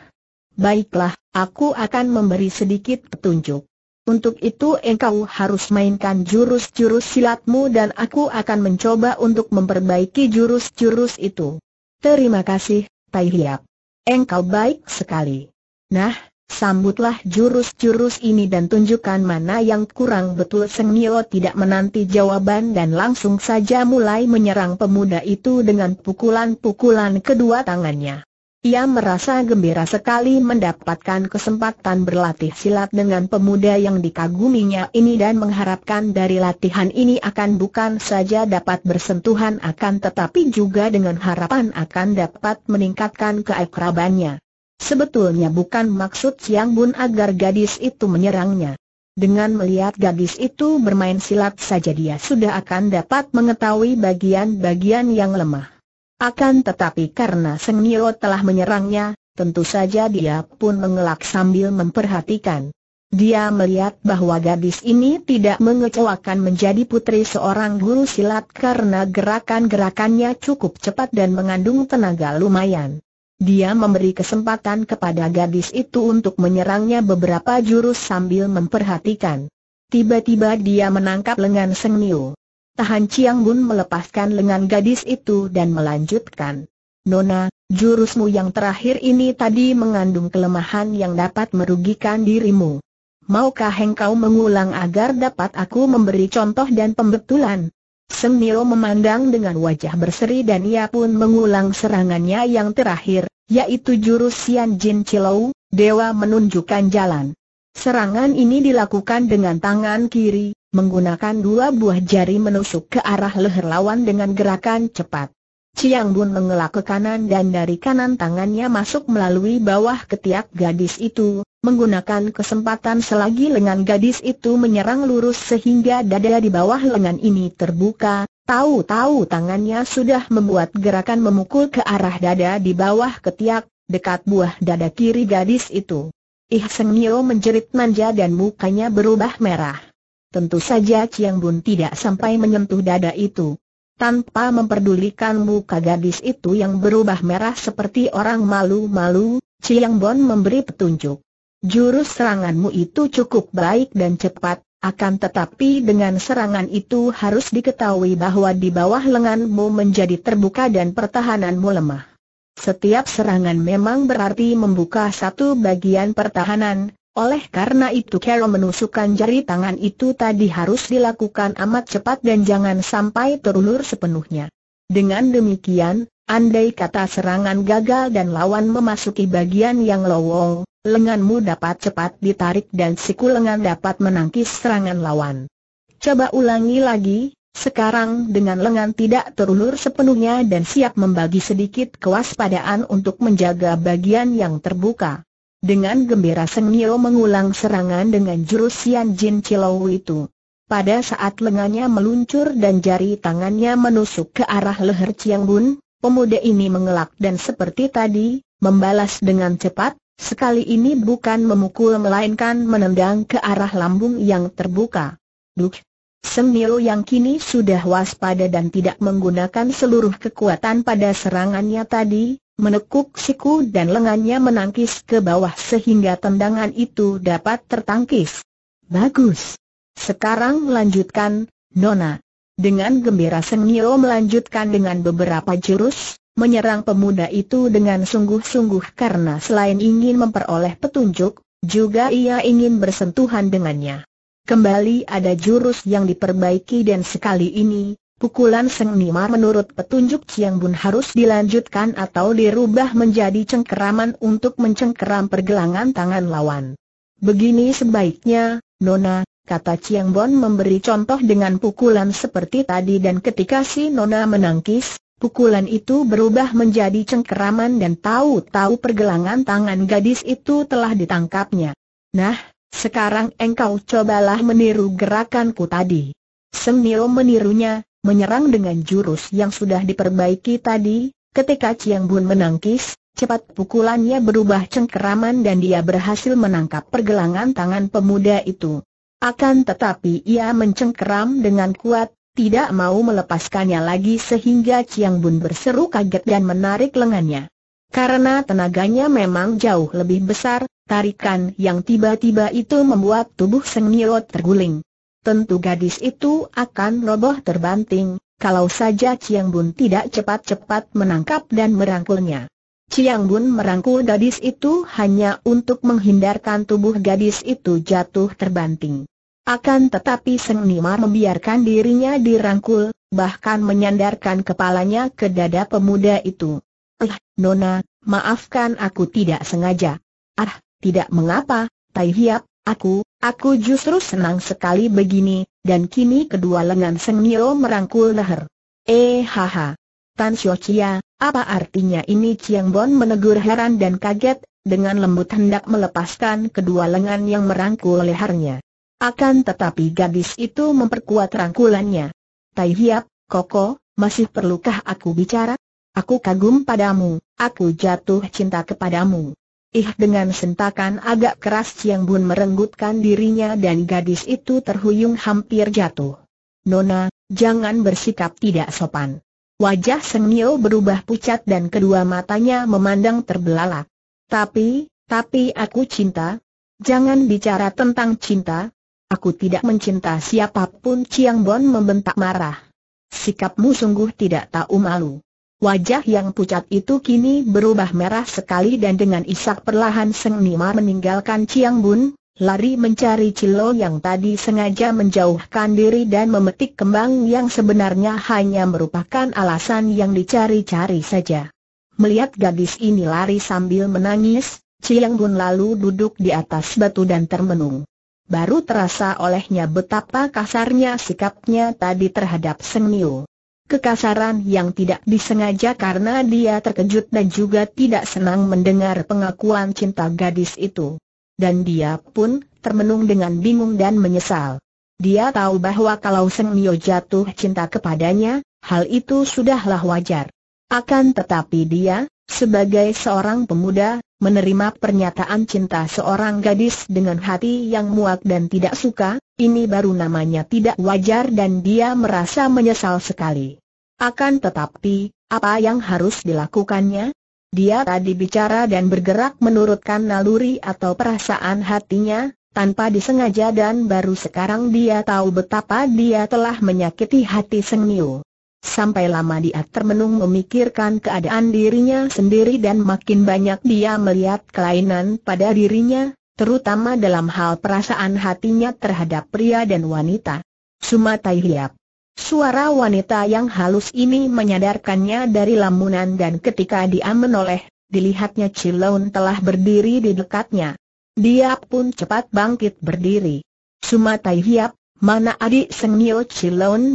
Speaker 1: Baiklah, aku akan memberi sedikit petunjuk. Untuk itu engkau harus mainkan jurus-jurus silatmu dan aku akan mencoba untuk memperbaiki jurus-jurus itu. Terima kasih, Tai Hiap engkau baik sekali. Nah, sambutlah jurus-jurus ini dan tunjukkan mana yang kurang betul Seng Nio tidak menanti jawaban dan langsung saja mulai menyerang pemuda itu dengan pukulan-pukulan kedua tangannya. Ia merasa gembira sekali mendapatkan kesempatan berlatih silat dengan pemuda yang dikaguminya ini dan mengharapkan dari latihan ini akan bukan saja dapat bersentuhan akan tetapi juga dengan harapan akan dapat meningkatkan keakrabannya. Sebetulnya bukan maksud Siang Bun agar gadis itu menyerangnya. Dengan melihat gadis itu bermain silat saja dia sudah akan dapat mengetahui bagian-bagian yang lemah. Akan tetapi karena Seng Nio telah menyerangnya, tentu saja dia pun mengelak sambil memperhatikan. Dia melihat bahwa gadis ini tidak mengecewakan menjadi putri seorang guru silat karena gerakan-gerakannya cukup cepat dan mengandung tenaga lumayan. Dia memberi kesempatan kepada gadis itu untuk menyerangnya beberapa jurus sambil memperhatikan. Tiba-tiba dia menangkap lengan Seng Nio. Tahan Chiang Bun melepaskan lengan gadis itu dan melanjutkan. Nona, jurusmu yang terakhir ini tadi mengandung kelemahan yang dapat merugikan dirimu. Maukah engkau mengulang agar dapat aku memberi contoh dan pembetulan? Seng Nio memandang dengan wajah berseri dan ia pun mengulang serangannya yang terakhir, yaitu jurus Sian Jin Chilou, Dewa menunjukkan jalan. Serangan ini dilakukan dengan tangan kiri, Menggunakan dua buah jari menusuk ke arah leher lawan dengan gerakan cepat. Ciang Bun mengelak ke kanan dan dari kanan tangannya masuk melalui bawah ketiak gadis itu, menggunakan kesempatan selagi lengan gadis itu menyerang lurus sehingga dada di bawah lengan ini terbuka, tahu-tahu tangannya sudah membuat gerakan memukul ke arah dada di bawah ketiak, dekat buah dada kiri gadis itu. Ih Seng Nio menjerit manja dan mukanya berubah merah. Tentu saja Chiang Bun tidak sampai menyentuh dada itu. Tanpa memperdulikan muka gadis itu yang berubah merah seperti orang malu-malu, Chiang Bun memberi petunjuk. Jurus seranganmu itu cukup baik dan cepat, akan tetapi dengan serangan itu harus diketahui bahwa di bawah lenganmu menjadi terbuka dan pertahananmu lemah. Setiap serangan memang berarti membuka satu bagian pertahanan, oleh karena itu Carol menusukkan jari tangan itu tadi harus dilakukan amat cepat dan jangan sampai terulur sepenuhnya. Dengan demikian, andai kata serangan gagal dan lawan memasuki bagian yang lowong, lenganmu dapat cepat ditarik dan siku lengan dapat menangkis serangan lawan. Coba ulangi lagi, sekarang dengan lengan tidak terulur sepenuhnya dan siap membagi sedikit kewaspadaan untuk menjaga bagian yang terbuka. Dengan gembira Seng Nio mengulang serangan dengan jurus Yan Jin Cilau itu. Pada saat lengannya meluncur dan jari tangannya menusuk ke arah leher Chiang Bun, pemuda ini mengelak dan seperti tadi, membalas dengan cepat, sekali ini bukan memukul melainkan menendang ke arah lambung yang terbuka. Duk! Seng Nio yang kini sudah waspada dan tidak menggunakan seluruh kekuatan pada serangannya tadi, menekuk siku dan lengannya menangkis ke bawah sehingga tendangan itu dapat tertangkis. Bagus. Sekarang lanjutkan, Nona. Dengan gembira Seng Nio melanjutkan dengan beberapa jurus, menyerang pemuda itu dengan sungguh-sungguh karena selain ingin memperoleh petunjuk, juga ia ingin bersentuhan dengannya. Kembali ada jurus yang diperbaiki dan sekali ini, Pukulan Seng Nima menurut petunjuk Chiang Bun harus dilanjutkan atau dirubah menjadi cengkeraman untuk mencengkeram pergelangan tangan lawan. Begini sebaiknya, Nona, kata Chiang Bun memberi contoh dengan pukulan seperti tadi dan ketika si Nona menangkis, Pukulan itu berubah menjadi cengkeraman dan tahu-tahu pergelangan tangan gadis itu telah ditangkapnya. Nah, sekarang engkau cobalah meniru gerakanku tadi. Nio menirunya, menyerang dengan jurus yang sudah diperbaiki tadi, ketika Chiang Bun menangkis, cepat pukulannya berubah cengkeraman dan dia berhasil menangkap pergelangan tangan pemuda itu. Akan tetapi ia mencengkeram dengan kuat, tidak mau melepaskannya lagi sehingga Chiang Bun berseru kaget dan menarik lengannya. Karena tenaganya memang jauh lebih besar, tarikan yang tiba-tiba itu membuat tubuh Seng terguling tentu gadis itu akan roboh terbanting, kalau saja Ciang Bun tidak cepat-cepat menangkap dan merangkulnya. Ciang Bun merangkul gadis itu hanya untuk menghindarkan tubuh gadis itu jatuh terbanting. Akan tetapi Seng Nima membiarkan dirinya dirangkul, bahkan menyandarkan kepalanya ke dada pemuda itu. Eh, Nona, maafkan aku tidak sengaja. Ah, tidak mengapa, Tai Hiap, aku, Aku justru senang sekali begini, dan kini kedua lengan Seng Nio merangkul leher. Eh haha. Tan Xiu Chia, apa artinya ini Chiang Bon menegur heran dan kaget, dengan lembut hendak melepaskan kedua lengan yang merangkul lehernya. Akan tetapi gadis itu memperkuat rangkulannya. Tai Hiap, Koko, masih perlukah aku bicara? Aku kagum padamu, aku jatuh cinta kepadamu. Ih dengan sentakan agak keras Ciang Bun merenggutkan dirinya dan gadis itu terhuyung hampir jatuh. Nona, jangan bersikap tidak sopan. Wajah Seng Nio berubah pucat dan kedua matanya memandang terbelalak. Tapi, tapi aku cinta. Jangan bicara tentang cinta. Aku tidak mencinta siapapun Ciang Bun membentak marah. Sikapmu sungguh tidak tahu malu. Wajah yang pucat itu kini berubah merah sekali dan dengan isak perlahan Seng Nima meninggalkan Chiang Bun, lari mencari Cilo yang tadi sengaja menjauhkan diri dan memetik kembang yang sebenarnya hanya merupakan alasan yang dicari-cari saja. Melihat gadis ini lari sambil menangis, Chiang Bun lalu duduk di atas batu dan termenung. Baru terasa olehnya betapa kasarnya sikapnya tadi terhadap Seng Niu kekasaran yang tidak disengaja karena dia terkejut dan juga tidak senang mendengar pengakuan cinta gadis itu. Dan dia pun termenung dengan bingung dan menyesal. Dia tahu bahwa kalau Seng Mio jatuh cinta kepadanya, hal itu sudahlah wajar. Akan tetapi dia, sebagai seorang pemuda, Menerima pernyataan cinta seorang gadis dengan hati yang muak dan tidak suka, ini baru namanya tidak wajar dan dia merasa menyesal sekali. Akan tetapi, apa yang harus dilakukannya? Dia tadi bicara dan bergerak menurutkan naluri atau perasaan hatinya, tanpa disengaja dan baru sekarang dia tahu betapa dia telah menyakiti hati Seng Sampai lama dia termenung memikirkan keadaan dirinya sendiri dan makin banyak dia melihat kelainan pada dirinya, terutama dalam hal perasaan hatinya terhadap pria dan wanita. Sumatai Hiap. Suara wanita yang halus ini menyadarkannya dari lamunan dan ketika dia menoleh, dilihatnya Cilaun telah berdiri di dekatnya. Dia pun cepat bangkit berdiri. Sumatai Hiap, Mana adik Seng Nio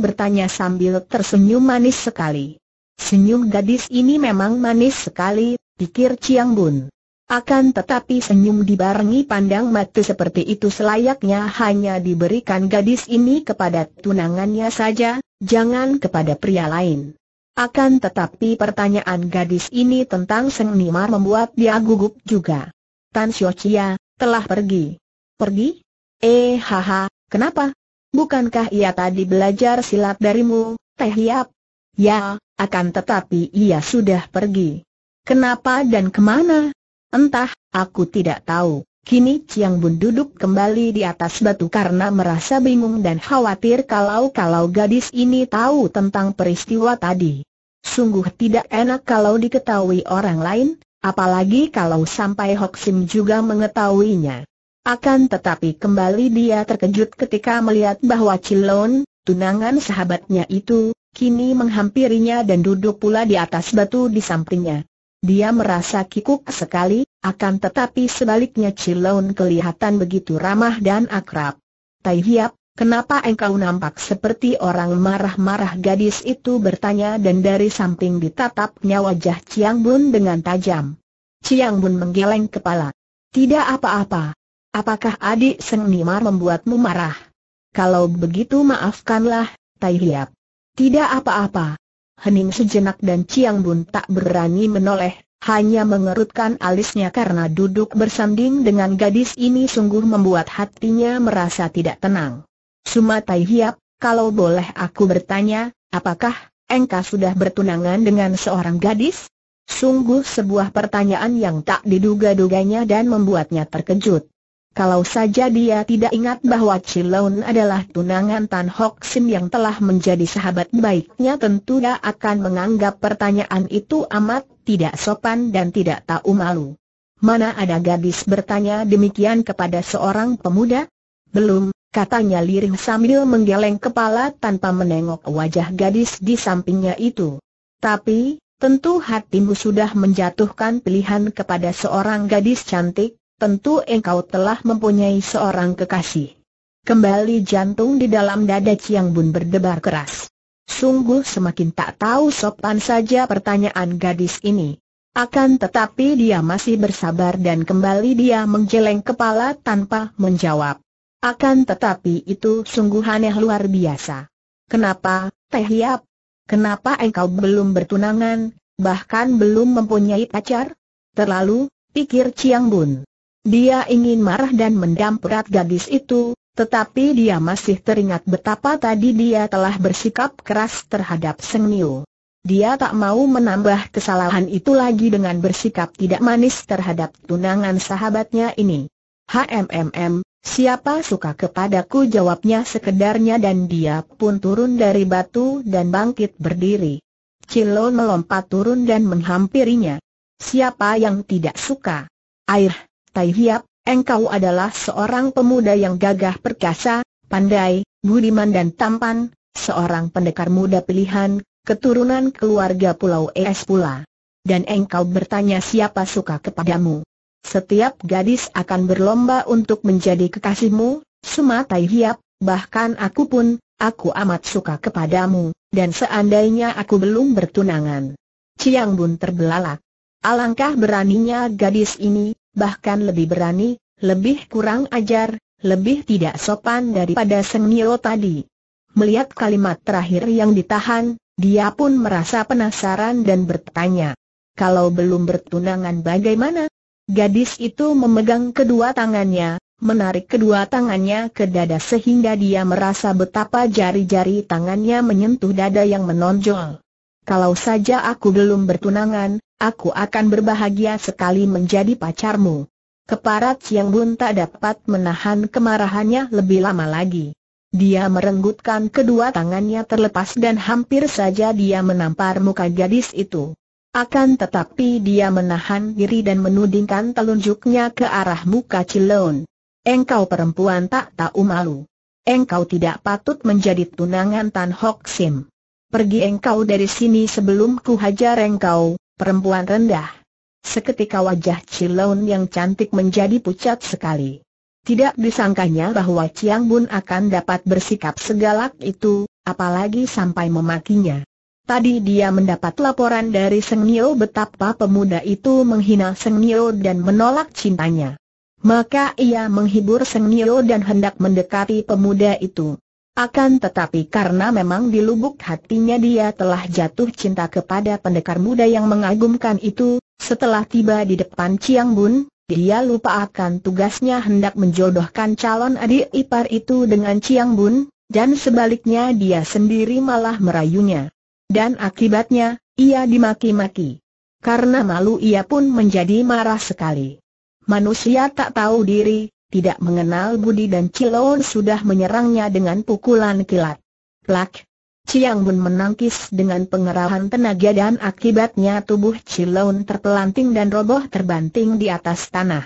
Speaker 1: bertanya sambil tersenyum manis sekali. Senyum gadis ini memang manis sekali, pikir Chiang Bun. Akan tetapi senyum dibarengi pandang mata seperti itu selayaknya hanya diberikan gadis ini kepada tunangannya saja, jangan kepada pria lain. Akan tetapi pertanyaan gadis ini tentang Seng Nimar membuat dia gugup juga. Tan Xiu Chia, telah pergi. Pergi? Eh haha, kenapa? Bukankah ia tadi belajar silat darimu, Teh Hiap? Ya, akan tetapi ia sudah pergi. Kenapa dan kemana? Entah, aku tidak tahu. Kini Chiang Bun duduk kembali di atas batu karena merasa bingung dan khawatir kalau-kalau gadis ini tahu tentang peristiwa tadi. Sungguh tidak enak kalau diketahui orang lain, apalagi kalau sampai Hok juga mengetahuinya. Akan tetapi kembali dia terkejut ketika melihat bahwa Cilon, tunangan sahabatnya itu, kini menghampirinya dan duduk pula di atas batu di sampingnya. Dia merasa kikuk sekali, akan tetapi sebaliknya Cilon kelihatan begitu ramah dan akrab. Tai Hiap, kenapa engkau nampak seperti orang marah-marah gadis itu bertanya dan dari samping ditatapnya wajah Ciang Bun dengan tajam. Ciang Bun menggeleng kepala. Tidak apa-apa, Apakah adik Seng Nimar membuatmu marah? Kalau begitu maafkanlah, Tai Hiap. Tidak apa-apa. Hening sejenak dan Ciang Bun tak berani menoleh, hanya mengerutkan alisnya karena duduk bersanding dengan gadis ini sungguh membuat hatinya merasa tidak tenang. Suma Tai Hiap, kalau boleh aku bertanya, apakah engkau sudah bertunangan dengan seorang gadis? Sungguh sebuah pertanyaan yang tak diduga-duganya dan membuatnya terkejut. Kalau saja dia tidak ingat bahwa Cilaun adalah tunangan Tan Hock Sim yang telah menjadi sahabat baiknya tentu dia akan menganggap pertanyaan itu amat tidak sopan dan tidak tahu malu. Mana ada gadis bertanya demikian kepada seorang pemuda? Belum, katanya lirih sambil menggeleng kepala tanpa menengok wajah gadis di sampingnya itu. Tapi, tentu hatimu sudah menjatuhkan pilihan kepada seorang gadis cantik, tentu engkau telah mempunyai seorang kekasih. Kembali jantung di dalam dada Ciang Bun berdebar keras. Sungguh semakin tak tahu sopan saja pertanyaan gadis ini. Akan tetapi dia masih bersabar dan kembali dia menggeleng kepala tanpa menjawab. Akan tetapi itu sungguh aneh luar biasa. Kenapa, Teh Hiap? Kenapa engkau belum bertunangan, bahkan belum mempunyai pacar? Terlalu, pikir Ciang Bun. Dia ingin marah dan mendamprat gadis itu, tetapi dia masih teringat betapa tadi dia telah bersikap keras terhadap Seng Niu. Dia tak mau menambah kesalahan itu lagi dengan bersikap tidak manis terhadap tunangan sahabatnya ini. HMMM, siapa suka kepadaku jawabnya sekedarnya dan dia pun turun dari batu dan bangkit berdiri. Cilon melompat turun dan menghampirinya. Siapa yang tidak suka? Air, Tai Hiap, engkau adalah seorang pemuda yang gagah perkasa, pandai, budiman dan tampan, seorang pendekar muda pilihan, keturunan keluarga Pulau Es pula. Dan engkau bertanya siapa suka kepadamu. Setiap gadis akan berlomba untuk menjadi kekasihmu, Tai Hiap, bahkan aku pun, aku amat suka kepadamu, dan seandainya aku belum bertunangan. Ciang Bun terbelalak. Alangkah beraninya gadis ini, bahkan lebih berani, lebih kurang ajar, lebih tidak sopan daripada Seng Nio tadi. Melihat kalimat terakhir yang ditahan, dia pun merasa penasaran dan bertanya. Kalau belum bertunangan bagaimana? Gadis itu memegang kedua tangannya, menarik kedua tangannya ke dada sehingga dia merasa betapa jari-jari tangannya menyentuh dada yang menonjol. Kalau saja aku belum bertunangan, aku akan berbahagia sekali menjadi pacarmu. Keparat Siang Bun tak dapat menahan kemarahannya lebih lama lagi. Dia merenggutkan kedua tangannya terlepas dan hampir saja dia menampar muka gadis itu. Akan tetapi dia menahan diri dan menudingkan telunjuknya ke arah muka Cilon. Engkau perempuan tak tahu malu. Engkau tidak patut menjadi tunangan Tan Hok Sim pergi engkau dari sini sebelum ku hajar engkau, perempuan rendah. Seketika wajah Cilaun yang cantik menjadi pucat sekali. Tidak disangkanya bahwa Chiang Bun akan dapat bersikap segalak itu, apalagi sampai memakinya. Tadi dia mendapat laporan dari Seng Nio betapa pemuda itu menghina Seng Nio dan menolak cintanya. Maka ia menghibur Seng Nio dan hendak mendekati pemuda itu. Akan tetapi karena memang di lubuk hatinya dia telah jatuh cinta kepada pendekar muda yang mengagumkan itu, setelah tiba di depan Chiang Bun, dia lupa akan tugasnya hendak menjodohkan calon adik ipar itu dengan Chiang Bun, dan sebaliknya dia sendiri malah merayunya. Dan akibatnya, ia dimaki-maki. Karena malu ia pun menjadi marah sekali. Manusia tak tahu diri, tidak mengenal Budi dan Cilon sudah menyerangnya dengan pukulan kilat. Plak! Chiang Bun menangkis dengan pengerahan tenaga dan akibatnya tubuh Cilon terpelanting dan roboh terbanting di atas tanah.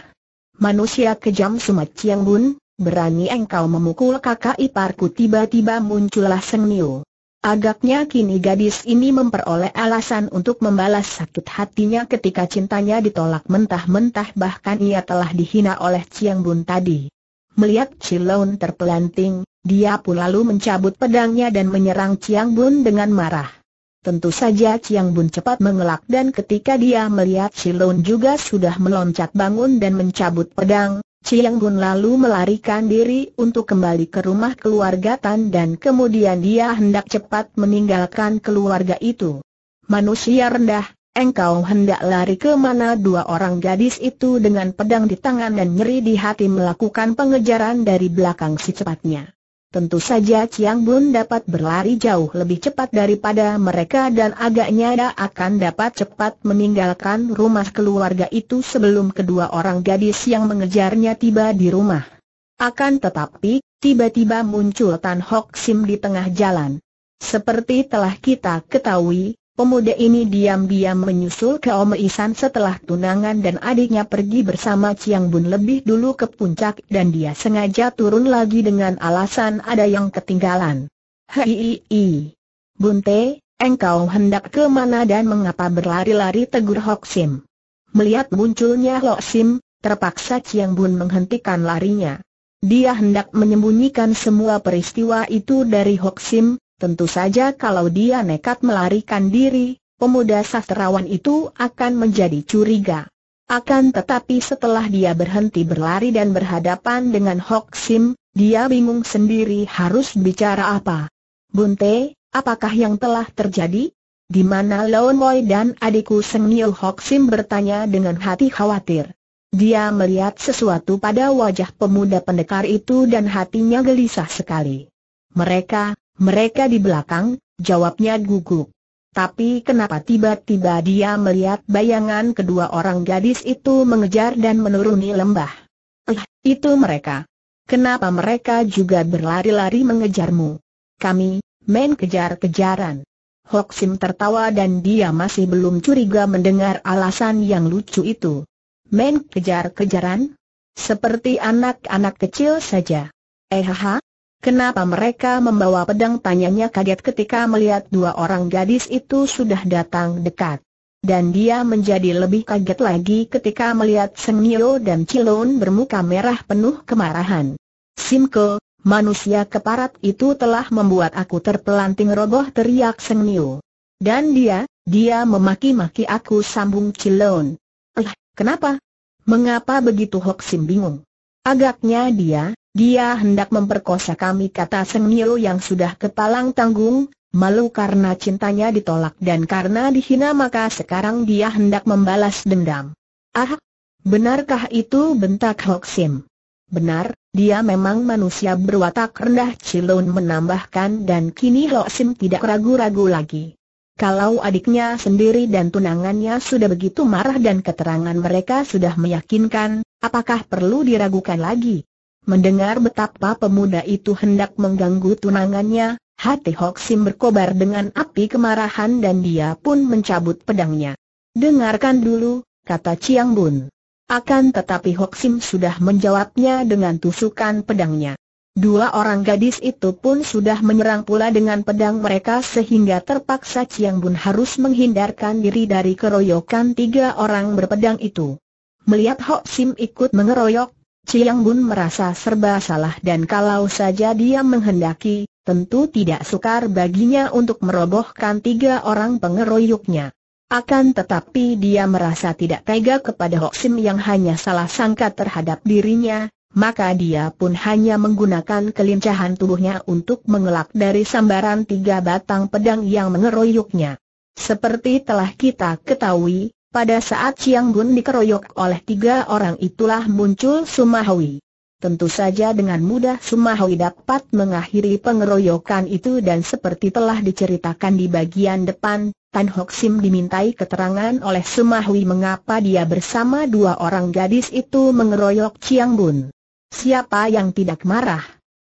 Speaker 1: Manusia kejam sumat Chiang Bun, berani engkau memukul kakak iparku tiba-tiba muncullah Seng Niu. Agaknya kini gadis ini memperoleh alasan untuk membalas sakit hatinya ketika cintanya ditolak mentah-mentah bahkan ia telah dihina oleh Chiang Bun tadi. Melihat Chilaun terpelanting, dia pun lalu mencabut pedangnya dan menyerang Chiang Bun dengan marah. Tentu saja Chiang Bun cepat mengelak dan ketika dia melihat Chilaun juga sudah meloncat bangun dan mencabut pedang, Chiang Bun lalu melarikan diri untuk kembali ke rumah keluarga Tan dan kemudian dia hendak cepat meninggalkan keluarga itu. Manusia rendah, engkau hendak lari ke mana dua orang gadis itu dengan pedang di tangan dan nyeri di hati melakukan pengejaran dari belakang secepatnya. Tentu saja Chiang Bun dapat berlari jauh lebih cepat daripada mereka dan agaknya dia akan dapat cepat meninggalkan rumah keluarga itu sebelum kedua orang gadis yang mengejarnya tiba di rumah. Akan tetapi, tiba-tiba muncul Tan Hok Sim di tengah jalan. Seperti telah kita ketahui, Pemuda ini diam-diam menyusul ke Ome Isan setelah tunangan dan adiknya pergi bersama Ciang Bun lebih dulu ke puncak dan dia sengaja turun lagi dengan alasan ada yang ketinggalan. Hei, Bunte, engkau hendak ke mana dan mengapa berlari-lari tegur Hok Sim? Melihat munculnya Hok Sim, terpaksa Ciang Bun menghentikan larinya. Dia hendak menyembunyikan semua peristiwa itu dari Hok Sim, Tentu saja kalau dia nekat melarikan diri, pemuda sastrawan itu akan menjadi curiga. Akan tetapi setelah dia berhenti berlari dan berhadapan dengan Hok Sim, dia bingung sendiri harus bicara apa. Bunte, apakah yang telah terjadi? Di mana Lon Moy dan adikku Seng Hok Sim bertanya dengan hati khawatir. Dia melihat sesuatu pada wajah pemuda pendekar itu dan hatinya gelisah sekali. Mereka, mereka di belakang, jawabnya gugup. Tapi kenapa tiba-tiba dia melihat bayangan kedua orang gadis itu mengejar dan menuruni lembah? Eh, itu mereka. Kenapa mereka juga berlari-lari mengejarmu? Kami, main kejar-kejaran. Hoksim tertawa dan dia masih belum curiga mendengar alasan yang lucu itu. Main kejar-kejaran? Seperti anak-anak kecil saja. Eh ha, Kenapa mereka membawa pedang tanyanya kaget ketika melihat dua orang gadis itu sudah datang dekat. Dan dia menjadi lebih kaget lagi ketika melihat Seng Nio dan Cilon bermuka merah penuh kemarahan. Simko, manusia keparat itu telah membuat aku terpelanting roboh teriak Seng Nio. Dan dia, dia memaki-maki aku sambung Cilon. Eh, kenapa? Mengapa begitu Hoksim bingung? Agaknya dia, dia hendak memperkosa kami kata Seng Nio yang sudah kepalang tanggung, malu karena cintanya ditolak dan karena dihina maka sekarang dia hendak membalas dendam. Ah, benarkah itu bentak Hok Sim? Benar, dia memang manusia berwatak rendah Cilun menambahkan dan kini Hok Sim tidak ragu-ragu lagi. Kalau adiknya sendiri dan tunangannya sudah begitu marah dan keterangan mereka sudah meyakinkan, apakah perlu diragukan lagi? Mendengar betapa pemuda itu hendak mengganggu tunangannya, hati Hok berkobar dengan api kemarahan dan dia pun mencabut pedangnya. Dengarkan dulu, kata Chiang Bun. Akan tetapi Hok sudah menjawabnya dengan tusukan pedangnya. Dua orang gadis itu pun sudah menyerang pula dengan pedang mereka sehingga terpaksa Chiang Bun harus menghindarkan diri dari keroyokan tiga orang berpedang itu. Melihat Hok ikut mengeroyok, Chiang Bun merasa serba salah dan kalau saja dia menghendaki, tentu tidak sukar baginya untuk merobohkan tiga orang pengeroyoknya. Akan tetapi dia merasa tidak tega kepada Sim yang hanya salah sangka terhadap dirinya, maka dia pun hanya menggunakan kelincahan tubuhnya untuk mengelak dari sambaran tiga batang pedang yang mengeroyoknya. Seperti telah kita ketahui, pada saat Chiang Gun dikeroyok oleh tiga orang itulah muncul Sumahwi. Tentu saja dengan mudah Sumahwi dapat mengakhiri pengeroyokan itu dan seperti telah diceritakan di bagian depan, Tan Hok Sim dimintai keterangan oleh Sumahwi mengapa dia bersama dua orang gadis itu mengeroyok Chiang Bun. Siapa yang tidak marah?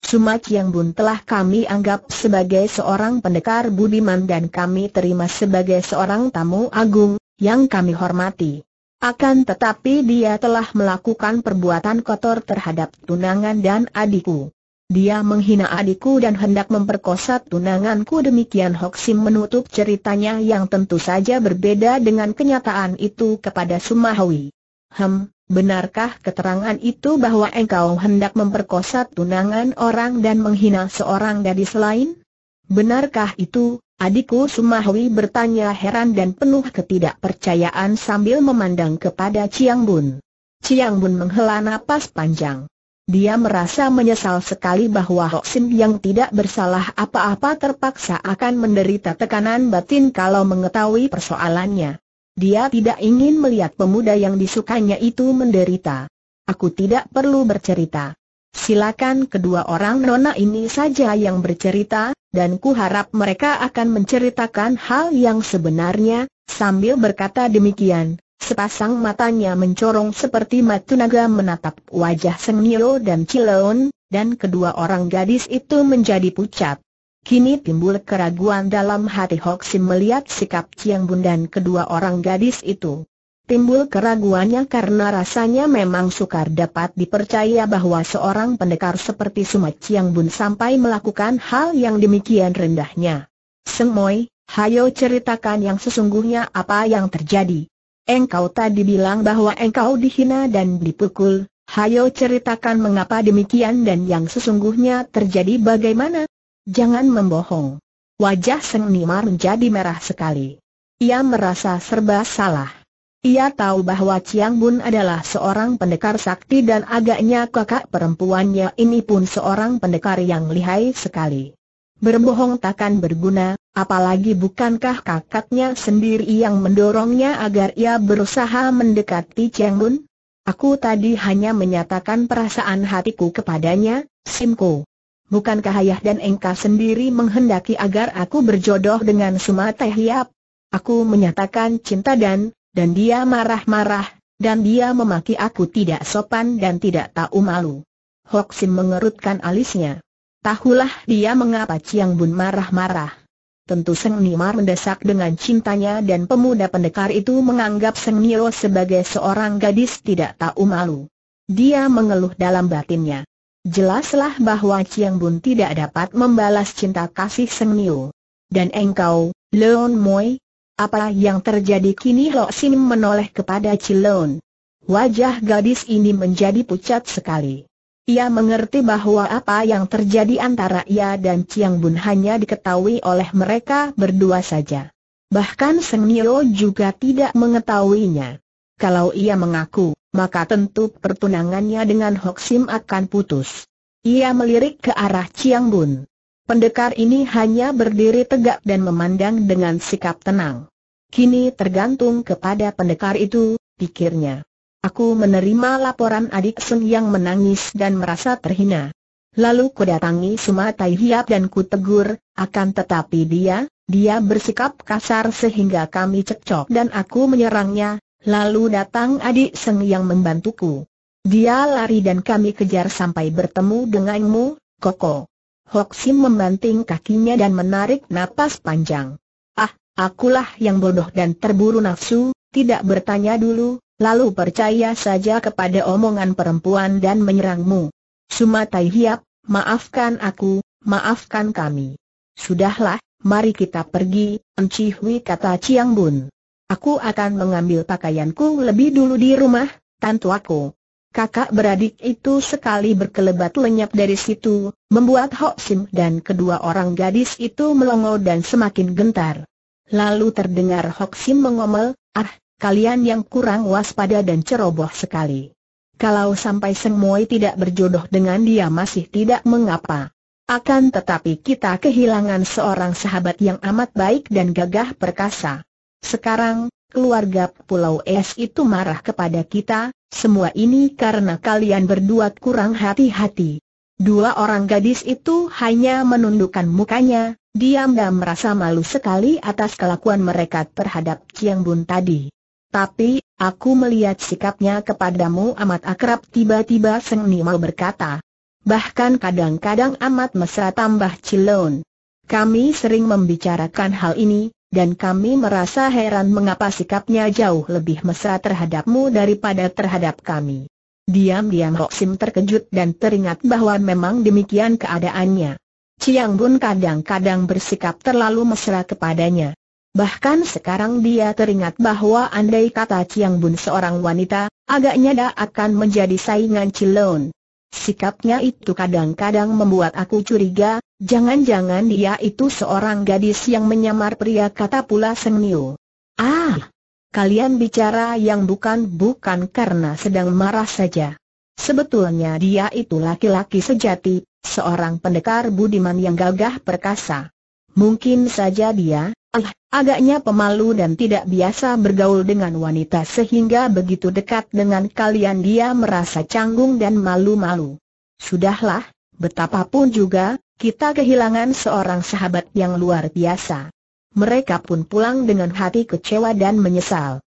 Speaker 1: Suma Chiang Bun telah kami anggap sebagai seorang pendekar budiman dan kami terima sebagai seorang tamu agung, yang kami hormati. Akan tetapi dia telah melakukan perbuatan kotor terhadap tunangan dan adikku. Dia menghina adikku dan hendak memperkosa tunanganku demikian Hoksim menutup ceritanya yang tentu saja berbeda dengan kenyataan itu kepada Sumahwi. Hem, benarkah keterangan itu bahwa engkau hendak memperkosa tunangan orang dan menghina seorang gadis lain? Benarkah itu, Adikku Sumahwi bertanya heran dan penuh ketidakpercayaan sambil memandang kepada Chiang Bun. Chiang Bun menghela napas panjang. Dia merasa menyesal sekali bahwa Hok Sim yang tidak bersalah apa-apa terpaksa akan menderita tekanan batin kalau mengetahui persoalannya. Dia tidak ingin melihat pemuda yang disukainya itu menderita. Aku tidak perlu bercerita. Silakan kedua orang nona ini saja yang bercerita, dan kuharap mereka akan menceritakan hal yang sebenarnya, sambil berkata demikian. Sepasang matanya mencorong seperti mata naga menatap wajah Nio dan Cileon, dan kedua orang gadis itu menjadi pucat. Kini timbul keraguan dalam hati Hoxim melihat sikap Ciang Bun dan kedua orang gadis itu timbul keraguannya karena rasanya memang sukar dapat dipercaya bahwa seorang pendekar seperti Sumat Chiang Bun sampai melakukan hal yang demikian rendahnya. Seng Moy, hayo ceritakan yang sesungguhnya apa yang terjadi. Engkau tadi bilang bahwa engkau dihina dan dipukul, hayo ceritakan mengapa demikian dan yang sesungguhnya terjadi bagaimana? Jangan membohong. Wajah Seng Nimar menjadi merah sekali. Ia merasa serba salah. Ia tahu bahwa Chiang Bun adalah seorang pendekar sakti dan agaknya kakak perempuannya ini pun seorang pendekar yang lihai sekali. Berbohong takkan berguna, apalagi bukankah kakaknya sendiri yang mendorongnya agar ia berusaha mendekati Chiang Bun? Aku tadi hanya menyatakan perasaan hatiku kepadanya, Simko. Bukankah ayah dan engkau sendiri menghendaki agar aku berjodoh dengan Sumateh Aku menyatakan cinta dan dan dia marah-marah, dan dia memaki aku tidak sopan dan tidak tahu malu. Hok Sim mengerutkan alisnya. Tahulah dia mengapa Chiang Bun marah-marah. Tentu Seng Nimar mendesak dengan cintanya dan pemuda pendekar itu menganggap Seng Nio sebagai seorang gadis tidak tahu malu. Dia mengeluh dalam batinnya. Jelaslah bahwa Chiang Bun tidak dapat membalas cinta kasih Seng Nio. Dan engkau, Leon Moy, apa yang terjadi kini Lo Sim menoleh kepada Cilon. Wajah gadis ini menjadi pucat sekali. Ia mengerti bahwa apa yang terjadi antara ia dan Chiang Bun hanya diketahui oleh mereka berdua saja. Bahkan Seng Nilo juga tidak mengetahuinya. Kalau ia mengaku, maka tentu pertunangannya dengan Hok Sim akan putus. Ia melirik ke arah Chiang Bun. Pendekar ini hanya berdiri tegak dan memandang dengan sikap tenang. Kini tergantung kepada pendekar itu, pikirnya. Aku menerima laporan adik sen yang menangis dan merasa terhina. Lalu kudatangi datangi Sumatai Hiap dan kutegur, akan tetapi dia, dia bersikap kasar sehingga kami cekcok dan aku menyerangnya, lalu datang adik Seng yang membantuku. Dia lari dan kami kejar sampai bertemu denganmu, Koko. Hoksim membanting kakinya dan menarik napas panjang. Akulah yang bodoh dan terburu nafsu, tidak bertanya dulu, lalu percaya saja kepada omongan perempuan dan menyerangmu. Sumatai Hiap, maafkan aku, maafkan kami. Sudahlah, mari kita pergi, Enci kata Chiang Bun. Aku akan mengambil pakaianku lebih dulu di rumah, tantu aku. Kakak beradik itu sekali berkelebat lenyap dari situ, membuat Hok Sim dan kedua orang gadis itu melongo dan semakin gentar. Lalu terdengar Hoksim mengomel, ah, kalian yang kurang waspada dan ceroboh sekali. Kalau sampai Seng Moi tidak berjodoh dengan dia masih tidak mengapa. Akan tetapi kita kehilangan seorang sahabat yang amat baik dan gagah perkasa. Sekarang, keluarga Pulau Es itu marah kepada kita, semua ini karena kalian berdua kurang hati-hati. Dua orang gadis itu hanya menundukkan mukanya, Diam-diam merasa malu sekali atas kelakuan mereka terhadap Chiang Bun tadi. Tapi, aku melihat sikapnya kepadamu amat akrab tiba-tiba Seng Nimau berkata. Bahkan kadang-kadang amat mesra tambah Cilon. Kami sering membicarakan hal ini, dan kami merasa heran mengapa sikapnya jauh lebih mesra terhadapmu daripada terhadap kami. Diam-diam Roksim terkejut dan teringat bahwa memang demikian keadaannya. Chiang Bun kadang-kadang bersikap terlalu mesra kepadanya. Bahkan sekarang dia teringat bahwa andai kata Chiang Bun seorang wanita, agaknya dia akan menjadi saingan Cilon. Sikapnya itu kadang-kadang membuat aku curiga, jangan-jangan dia itu seorang gadis yang menyamar pria kata pula Seng Niu. Ah, kalian bicara yang bukan-bukan karena sedang marah saja. Sebetulnya dia itu laki-laki sejati, Seorang pendekar budiman yang gagah perkasa. Mungkin saja dia, ah, agaknya pemalu dan tidak biasa bergaul dengan wanita sehingga begitu dekat dengan kalian dia merasa canggung dan malu-malu. Sudahlah, betapapun juga, kita kehilangan seorang sahabat yang luar biasa. Mereka pun pulang dengan hati kecewa dan menyesal.